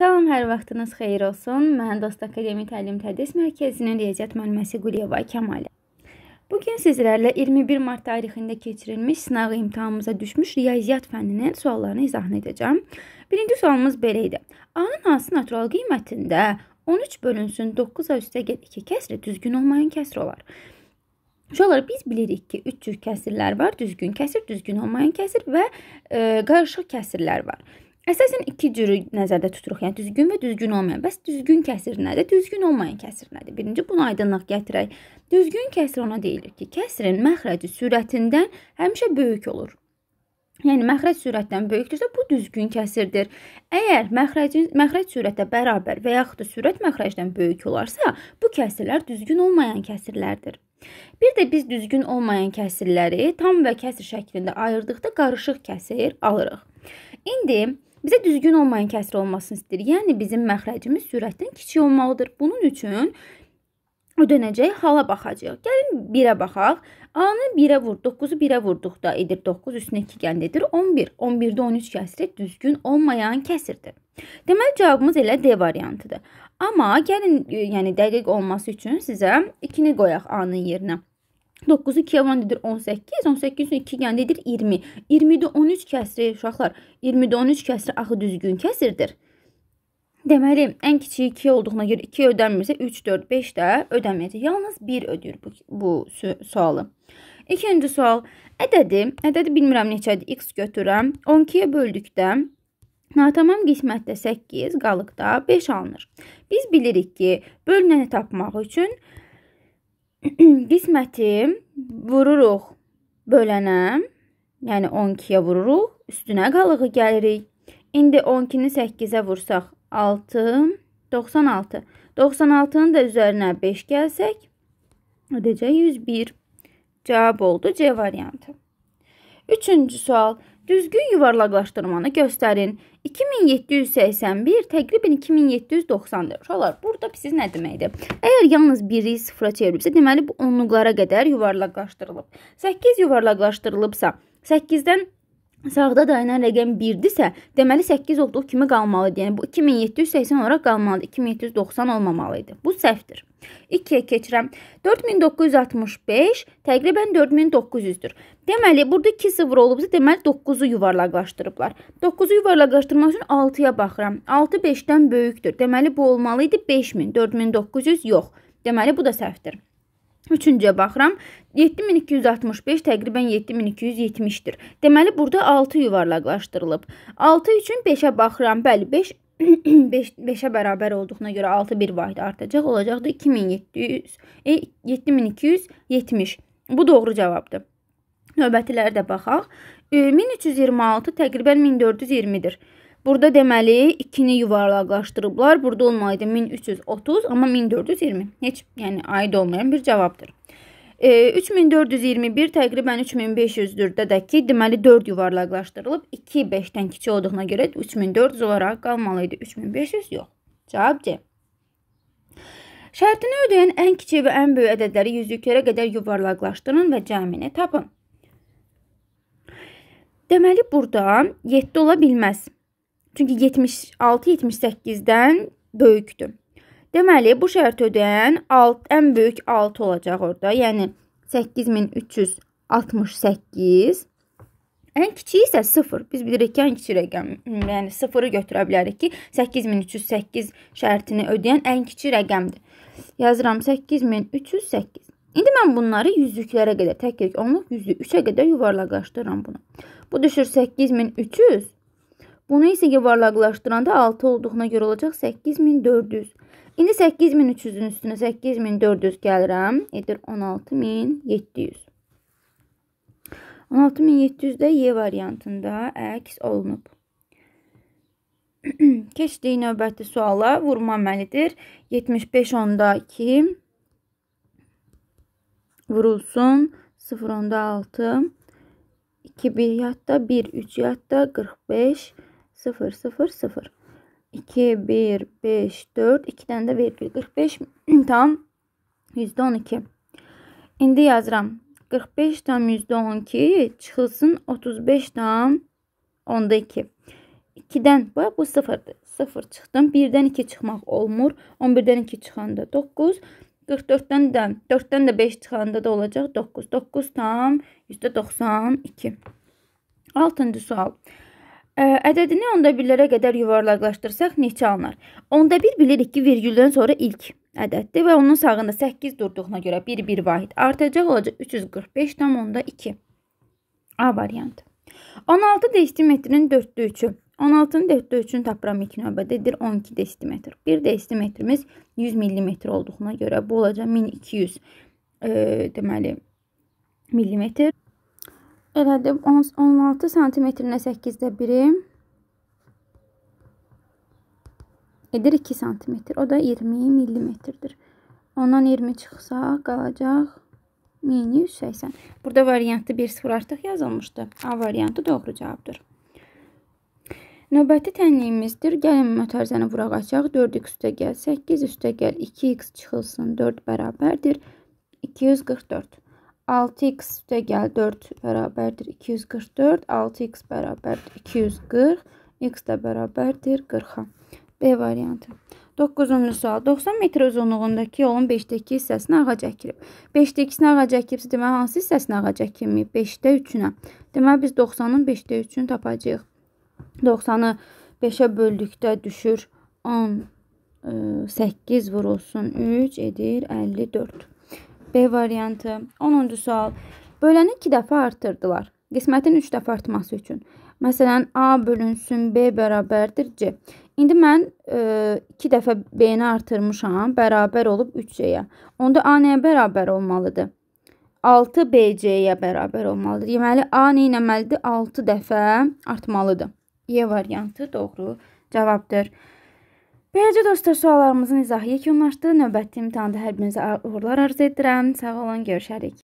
Salam, hər vaxtınız xeyir olsun. Mən Dost Akademi Təlim Tədris Mərkəzinin riyaziyyat müəlliməsi Quliyeva Kəmal. Bu gün sizlərlə 21 mart tarixində keçirilmiş sınaq imtahanımıza düşmüş riyaziyyat fənninin suallarını izah edəcəm. Birinci sualımız belə idi. A-nın hansı natural qiymətində 13 bölünsün 9-a üstəgəl 2 kəsri düzgün olmayan kəsr olar? Uşaqlar biz bilirik ki, 3 cür kəsirlər var: düzgün kəsir, düzgün olmayan kəsir və e, qarışıq kəsirlər var. Əsasən iki cürü nəzərdə tuturuq. Yəni düzgün və düzgün olmayan. Bəs düzgün kəsir nədir? Düzgün olmayan kəsir nədir? Birinci bunu aydınlıq gətirək. Düzgün kəsir ona deyilir ki, kəsirin məxrəci sürətindən həmişə böyük olur. Yəni məxrəc sürətdən böyükdürsə, bu düzgün kəsirdir. Əgər məxrəcin məxrəc sürətə bərabər və yaxud da sürət məxrəcdən böyük olarsa, bu kəsirlər düzgün olmayan kəsirlərdir. Bir də biz düzgün olmayan kəsirləri tam və kəsir şəklində ayırdıqda qarışıq kəsir alırıq. İndi Bizə düzgün olmayan kəsr olmasını istəyir. Yəni bizim məxrəcimiz sürətdən kiçik olmalıdır. Bunun üçün ödənəcək hala baxacağıq. Gəlin 1-ə baxaq. A-nı 1-ə vur, 9-u 1-ə vurduqda edir 9, üstünə 2 gəndə edir 11. 11-də 13 kəsri düzgün olmayan kəsirdir. Deməli cavabımız elə D variantıdır. Amma gəlin, e, yəni dəqiq olması üçün sizə 2-ni qoyaq A-nın yerinə. 9-u 2-yə 10 edir 18, 18-ün 2 gəndə edir 20. 20-də 13 kəsri uşaqlar, 20-də 13 kəsri axı düzgün kəsirdir. Deməli, ən kiçiyi 2 olduğuna görə 2 ödənmirsə 3, 4, 5 də ödənməyəcək. Yalnız 1 ödür bu, bu sualı. İkinci sual. Ədədi, ədədi bilmirəm neçədir, x götürürəm. 12-yə böldükdə Natamam qismətdə 8, qalıqda 5 alınır. Biz bilirik ki, bölünəni tapmaq üçün 5 qisməti vururuq bölənə, yəni 12-yə vururuq, üstünə qalığı gəlirik. İndi 12-ni 8-ə vursaq 6, 96. 96-nın da üzərinə 5 gəlsək, ödəcək 101. Cavab oldu C variantı. Üçüncü sual. Düzgün yuvarlaqlaşdırmanı göstərin. 2781 təqribən 2790-dır. Uşaqlar, burada siz nə deməkdir? Əgər yalnız biri sıfıra çevrilibsə, deməli bu onluqlara qədər yuvarlaqlaşdırılıb. 8 yuvarlaqlaşdırılıbsa, 8-dən Sağda dayanan rəqəm 1-dirsə, deməli 8 olduğu kimi qalmalı idi. Yəni bu 2780 olaraq qalmalı idi. 2790 olmamalı idi. Bu səhvdir. 2-yə keçirəm. 4965 təqribən 4900-dür. Deməli burada 2 sıfır olubsa, deməli 9-u yuvarlaqlaşdırıblar. 9-u yuvarlaqlaşdırmaq üçün 6-ya baxıram. 6 5-dən böyükdür. Deməli bu olmalı idi 5000. 4900 yox. Deməli bu da səhvdir. Üçüncüyə baxıram. 7265 təqribən 7270-dir. Deməli, burada 6 yuvarlaqlaşdırılıb. 6 üçün 5-ə baxıram. Bəli, 5 5-ə bərabər olduğuna görə 6 bir vahid artacaq. Olacaq da 2700, e, 7270. Bu doğru cavabdır. Növbətilərə də baxaq. 1326 e, təqribən 1420-dir. Burada deməli 2-ni yuvarlaqlaşdırıblar. Burada olmalıydı 1330, amma 1420. Heç yəni aid olmayan bir cavabdır. E, 3421 təqribən 3500-dür də ki, deməli 4 yuvarlaqlaşdırılıb. 2 5-dən kiçik olduğuna görə 3400 olaraq qalmalıydı. 3500 yox. Cavab C. Şərtini ödəyən ən kiçik və ən böyük ədədləri yüzlüklərə qədər yuvarlaqlaşdırın və cəmini tapın. Deməli burada 7 ola bilməz. Çünki 76-78-dən böyükdür. Deməli, bu şərti ödəyən alt, ən böyük 6 olacaq orada. Yəni 8368. Ən kiçiyi isə 0. Biz bilirik ki, ən kiçik rəqəm, yəni 0-ı götürə bilərik ki, 8308 şərtini ödəyən ən kiçik rəqəmdir. Yazıram 8308. İndi mən bunları yüzlüklərə qədər təklik olunub yüzlü 3-ə qədər yuvarlaqlaşdırıram bunu. Bu düşür 8300 Bunu isə yuvarlaqlaşdıranda 6 olduğuna görə olacaq 8400. İndi 8300-ün üstünə 8400 gəlirəm. Edir 16700. 16700 də Y variantında əks olunub. Keçdik növbəti suala. Vurma əməlidir. 75 onda 2 vurulsun. 0 onda 6 2 1 yadda 1 3 yadda 45 0, 0, 0. 2, 1, 5, 4. 2-dən də vergül. 45 tam %12. İndi yazıram. 45 tam %12 çıxılsın 35 tam onda 2. 2-dən bax bu 0-dır. 0 çıxdım. 1-dən 2 çıxmaq olmur. 11-dən 2 çıxanda 9. 44-dən də 4-dən də 5 çıxanda da olacaq 9. 9 tam %92. 6-cı sual. Ədədini onda birlərə qədər yuvarlaqlaşdırsaq neçə alınar? Onda bir bilirik ki, virgüldən sonra ilk ədəddir və onun sağında 8 durduğuna görə 1 1 vahid artacaq olacaq 345,2. A variantı. 16 desimetrin 4-də 3-ü. 16-nın 4-də 3-ünü tapıram ilk növbədə edir 12 desimetr. 1 desimetrimiz 100 mm olduğuna görə bu olacaq 1200 e, deməli millimetr elədim 16 santimetrinə 8-də 1-i edir 2 santimetr. O da 20 millimetrdir. Ondan 20 çıxsa qalacaq 1180. Burada variantda 1-0 artıq yazılmışdı. A variantı doğru cavabdır. Növbəti tənliyimizdir. Gəlin mötərizəni vuraq açaq. 4x üstə gəl 8 üstə gəl 2x çıxılsın 4 bərabərdir. 244. 6x üstə gəl 4 bərabərdir 244. 6x bərabərdir 240. x də bərabərdir 40-a. B variantı. 9-cu sual. 90 metr uzunluğundakı yolun 5-də 2 hissəsinə ağac əkilib. 5-də 2-sinə ağac əkilibsə, deməli hansı hissəsinə ağac əkilməyib? 5-də 3-ünə. Deməli biz 90-ın 5-də 3-ünü tapacağıq. 90-ı 5-ə böldükdə düşür 10 8 vurulsun 3 edir 54. B variantı. 10-cu sual. Böləni 2 dəfə artırdılar. Qismətin 3 dəfə artması üçün. Məsələn, A bölünsün B bərabərdir C. İndi mən 2 e, dəfə B-ni artırmışam, bərabər olub 3C-yə. Onda A nəyə bərabər olmalıdır? 6BC-yə bərabər olmalıdır. Deməli, A nə etməlidir? 6 dəfə artmalıdır. Y variantı doğru cavabdır. Beləcə dostlar, suallarımızın izahı yekunlaşdı. Növbəti imtahanda hər birinizə uğurlar arzu edirəm. Sağ olun, görüşərik.